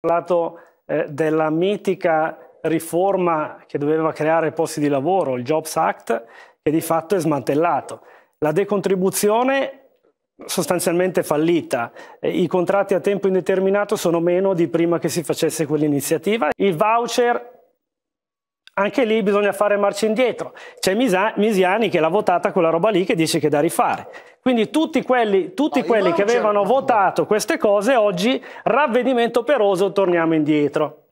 parlato eh, della mitica riforma che doveva creare posti di lavoro, il Jobs Act, che di fatto è smantellato. La decontribuzione sostanzialmente fallita, eh, i contratti a tempo indeterminato sono meno di prima che si facesse quell'iniziativa, il voucher anche lì bisogna fare marcia indietro. C'è Misiani che l'ha votata quella roba lì che dice che è da rifare. Quindi tutti quelli, tutti quelli che avevano votato queste cose oggi, ravvedimento operoso, torniamo indietro.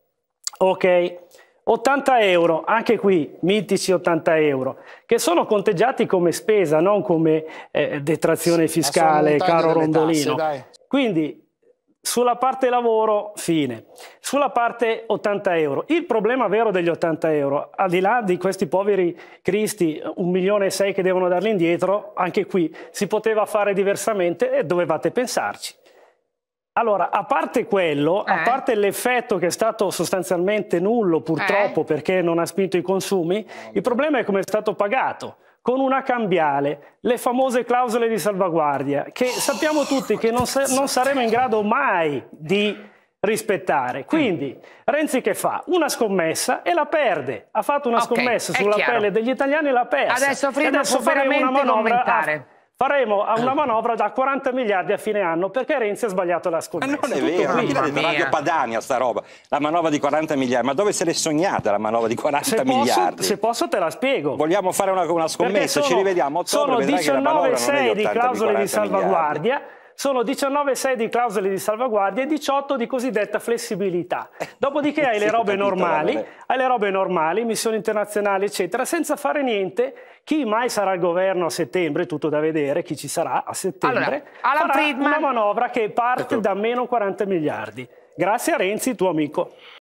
Ok, 80 euro, anche qui mitici 80 euro, che sono conteggiati come spesa, non come eh, detrazione fiscale, sì, caro Rondolino. Tasse, Quindi sulla parte lavoro, fine. Sulla parte 80 euro. Il problema vero degli 80 euro, al di là di questi poveri cristi, un milione e sei che devono darli indietro, anche qui si poteva fare diversamente e dovevate pensarci. Allora, a parte quello, eh. a parte l'effetto che è stato sostanzialmente nullo purtroppo eh. perché non ha spinto i consumi, il problema è come è stato pagato con una cambiale, le famose clausole di salvaguardia, che sappiamo tutti che non, sa non saremo in grado mai di rispettare. Quindi Renzi che fa? Una scommessa e la perde. Ha fatto una okay, scommessa sulla chiaro. pelle degli italiani e la perde. Adesso Frida adesso può veramente commentare faremo una eh. manovra da 40 miliardi a fine anno perché Renzi ha sbagliato la scommessa. Ma non è vero, qui, l'ha detto Radio Padania sta roba, la manovra di 40 miliardi, ma dove se l'è sognata la manovra di 40 se miliardi? se posso te la spiego. Vogliamo fare una, una scommessa, sono, ci rivediamo ottobre, Sono 19,6 di clausole di, di salvaguardia. Miliardi sono 19,6 di clausole di salvaguardia e 18 di cosiddetta flessibilità. Eh, Dopodiché hai le robe normali, hai le robe normali, missioni internazionali, eccetera, senza fare niente. Chi mai sarà al governo a settembre, tutto da vedere, chi ci sarà a settembre, allora, farà una manovra che parte ecco. da meno 40 miliardi. Grazie a Renzi, tuo amico.